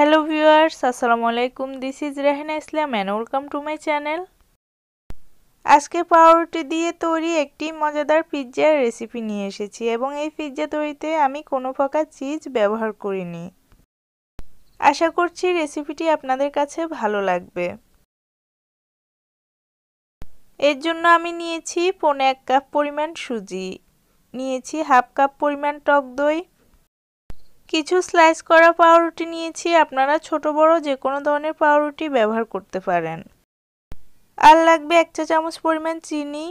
Hello viewers আসসালামু আলাইকুম this is Rehana Islam and welcome to my channel আজকে পাউরুটি দিয়ে তৈরি একটি মজাদার পিৎজার রেসিপি নিয়ে এসেছি এবং এই পিৎজা তৈরিতে আমি কোনো প্রকার চিজ ব্যবহার করিনি আশা করছি রেসিপিটি আপনাদের কাছে ভালো লাগবে এর জন্য আমি নিয়েছি পনে এক কাপ পরিমাণ সুজি নিয়েছি হাফ কাপ পরিমাণ টক দই কিছু স্লাইস করা পাউরুটি নিয়েছি আপনারা ছোট বড় যে কোনো ধরনের পাউরুটি ব্যবহার করতে পারেন আর লাগবে এক চা চামচ পরিমাণ চিনি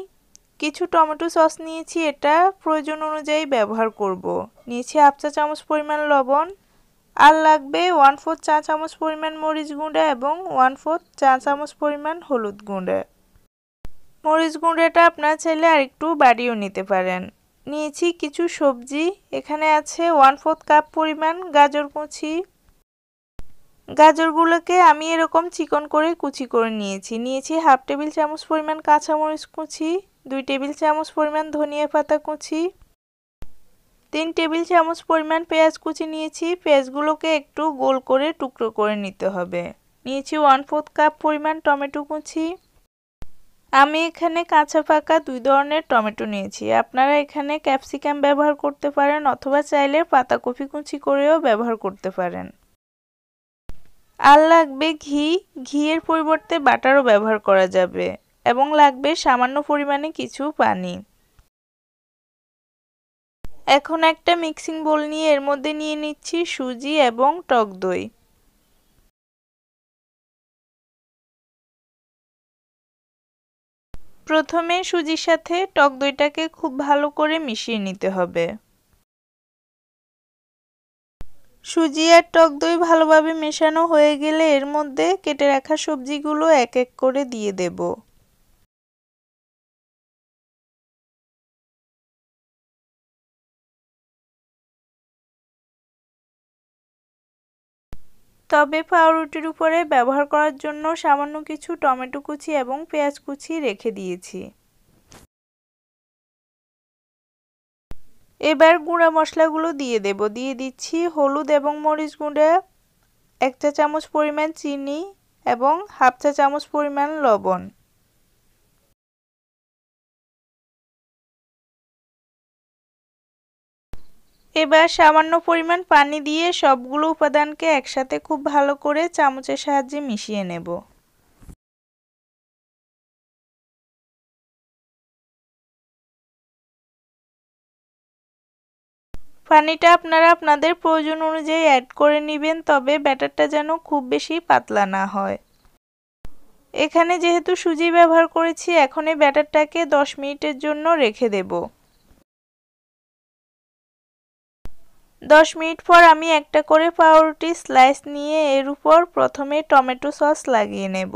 কিছু টমেটো সস নিয়েছি এটা প্রয়োজন অনুযায়ী ব্যবহার করব। নিয়েছি হাফ চা চামচ পরিমাণ লবণ আর লাগবে ওয়ান ফোর্থ চা চামচ পরিমাণ মরিচ গুঁড়া এবং ওয়ান ফোর্থ চা চামচ পরিমাণ হলুদ গুঁড়া মরিচ গুঁড়াটা আপনার চাইলে আরেকটু বাড়িয়েও নিতে পারেন নিয়েছি কিছু সবজি এখানে আছে ওয়ান ফোর্থ কাপ পরিমাণ গাজর কুচি গাজরগুলোকে আমি এরকম চিকন করে কুচি করে নিয়েছি নিয়েছি হাফ টেবিল চামচ পরিমাণ কাঁচামরিচ কুচি দুই টেবিল চামচ পরিমাণ ধনিয়া পাতা কুচি তিন টেবিল চামচ পরিমাণ পেঁয়াজ কুচি নিয়েছি পেঁয়াজগুলোকে একটু গোল করে টুকরো করে নিতে হবে নিয়েছি ওয়ান ফোর্থ কাপ পরিমাণ টমেটো কুচি আমি এখানে কাঁচা পাকা দুই ধরনের টমেটো নিয়েছি আপনারা এখানে ক্যাপসিকাম ব্যবহার করতে পারেন অথবা চাইলে পাতাকপি কুচি করেও ব্যবহার করতে পারেন আর লাগবে ঘি ঘিয়ের পরিবর্তে বাটারও ব্যবহার করা যাবে এবং লাগবে সামান্য পরিমাণে কিছু পানি এখন একটা মিক্সিং বোল নিয়ে এর মধ্যে নিয়ে নিচ্ছি সুজি এবং টক দই প্রথমে সুজির সাথে টক দইটাকে খুব ভালো করে মিশিয়ে নিতে হবে সুজি আর টক দই ভালোভাবে মেশানো হয়ে গেলে এর মধ্যে কেটে রাখা সবজিগুলো এক এক করে দিয়ে দেব তবে পাউরুটির উপরে ব্যবহার করার জন্য সামান্য কিছু টমেটো কুচি এবং পেঁয়াজ কুচি রেখে দিয়েছি এবার গুঁড়া মশলাগুলো দিয়ে দেব দিয়ে দিচ্ছি হলুদ এবং মরিচ গুঁড়া এক চা চামচ পরিমাণ চিনি এবং হাফ চা চামচ পরিমাণ লবণ এবার সামান্য পরিমাণ পানি দিয়ে সবগুলো উপাদানকে একসাথে খুব ভালো করে চামচের সাহায্যে মিশিয়ে নেব পানিটা আপনারা আপনাদের প্রয়োজন অনুযায়ী অ্যাড করে নেবেন তবে ব্যাটারটা যেন খুব বেশি পাতলা না হয় এখানে যেহেতু সুজি ব্যবহার করেছি এখন এই ব্যাটারটাকে দশ মিনিটের জন্য রেখে দেবো দশ মিনিট পর আমি একটা করে পাউরুটি স্লাইস নিয়ে এর উপর প্রথমে টমেটো সস লাগিয়ে নেব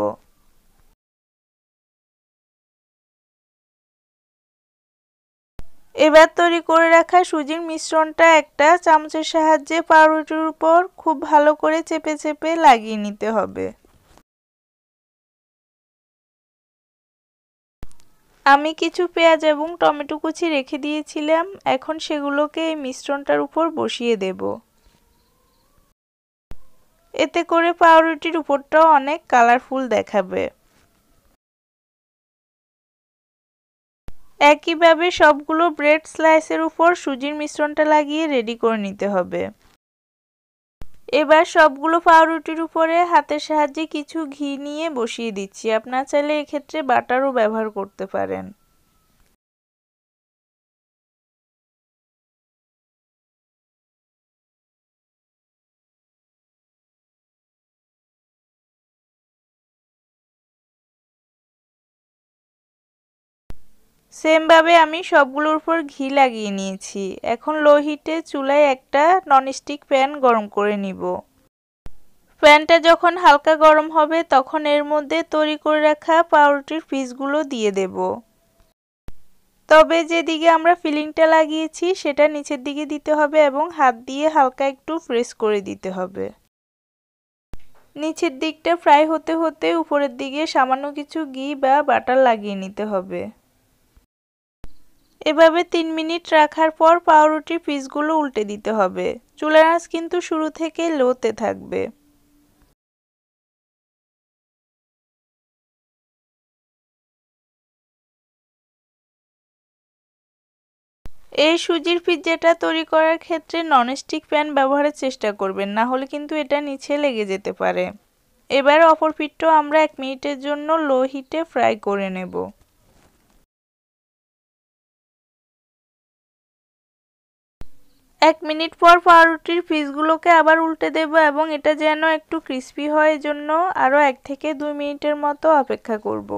এবার তৈরি করে রাখা সুজির মিশ্রণটা একটা চামচের সাহায্যে পাউরুটির উপর খুব ভালো করে চেপে চেপে লাগিয়ে নিতে হবে আমি কিছু পেঁয়াজ এবং টমেটো কুচি রেখে দিয়েছিলাম এখন সেগুলোকে এই মিশ্রণটার উপর বসিয়ে দেব এতে করে পাউরুটির উপরটাও অনেক কালারফুল দেখাবে একইভাবে সবগুলো ব্রেড স্লাইসের উপর সুজির মিশ্রণটা লাগিয়ে রেডি করে নিতে হবে এবার সবগুলো পাউরুটির উপরে হাতের সাহায্যে কিছু ঘি নিয়ে বসিয়ে দিচ্ছি আপনার চাইলে এক্ষেত্রে বাটারও ব্যবহার করতে পারেন সেমভাবে আমি সবগুলোর উপর ঘি লাগিয়ে নিয়েছি এখন লোহিটে চুলায় একটা ননস্টিক প্যান গরম করে নিব প্যানটা যখন হালকা গরম হবে তখন এর মধ্যে তৈরি করে রাখা পাউরুটির পিসগুলো দিয়ে দেব তবে যেদিকে আমরা ফিলিংটা লাগিয়েছি সেটা নিচের দিকে দিতে হবে এবং হাত দিয়ে হালকা একটু প্রেস করে দিতে হবে নিচের দিকটা ফ্রাই হতে হতে উপরের দিকে সামান্য কিছু ঘি বা বাটার লাগিয়ে নিতে হবে এভাবে তিন মিনিট রাখার পর পাউরুটির পিসগুলো উল্টে দিতে হবে চুলার আঁচ কিন্তু শুরু থেকে লোতে থাকবে এই সুজির পিৎজাটা তৈরি করার ক্ষেত্রে ননস্টিক প্যান ব্যবহারের চেষ্টা করবেন না হলে কিন্তু এটা নিচে লেগে যেতে পারে এবার অপর পিঠটাও আমরা এক মিনিটের জন্য লো হিটে ফ্রাই করে নেব এক মিনিট পর পাউরুটির পিসগুলোকে আবার উল্টে দেব এবং এটা যেন একটু ক্রিস্পি হয় জন্য আরও এক থেকে দুই মিনিটের মতো অপেক্ষা করব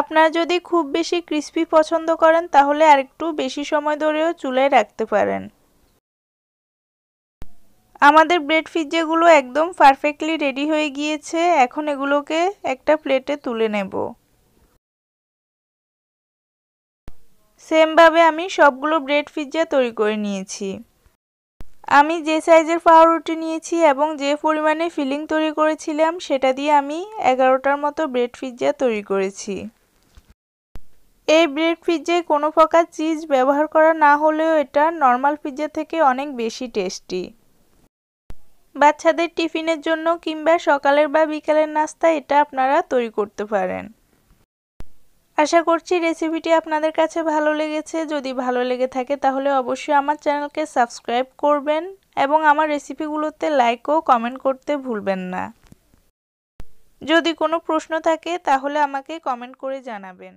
আপনারা যদি খুব বেশি ক্রিস্পি পছন্দ করেন তাহলে আরেকটু বেশি সময় ধরেও চুলায় রাখতে পারেন আমাদের ব্রেড ফিজ্জেগুলো একদম পারফেক্টলি রেডি হয়ে গিয়েছে এখন এগুলোকে একটা প্লেটে তুলে নেব সেমভাবে আমি সবগুলো ব্রেড পিৎজা তৈরি করে নিয়েছি আমি যে সাইজের পাউরুটি নিয়েছি এবং যে পরিমাণে ফিলিং তৈরি করেছিলাম সেটা দিয়ে আমি এগারোটার মতো ব্রেড পিৎজা তৈরি করেছি এই ব্রেড পিজ্জায় কোনো প্রকার চিজ ব্যবহার করা না হলেও এটা নর্মাল পিজ্জা থেকে অনেক বেশি টেস্টি বাচ্চাদের টিফিনের জন্য কিংবা সকালের বা বিকালের নাস্তা এটা আপনারা তৈরি করতে পারেন আশা করছি রেসিপিটি আপনাদের কাছে ভালো লেগেছে যদি ভালো লেগে থাকে তাহলে অবশ্যই আমার চ্যানেলকে সাবস্ক্রাইব করবেন এবং আমার রেসিপিগুলোতে লাইক ও কমেন্ট করতে ভুলবেন না যদি কোনো প্রশ্ন থাকে তাহলে আমাকে কমেন্ট করে জানাবেন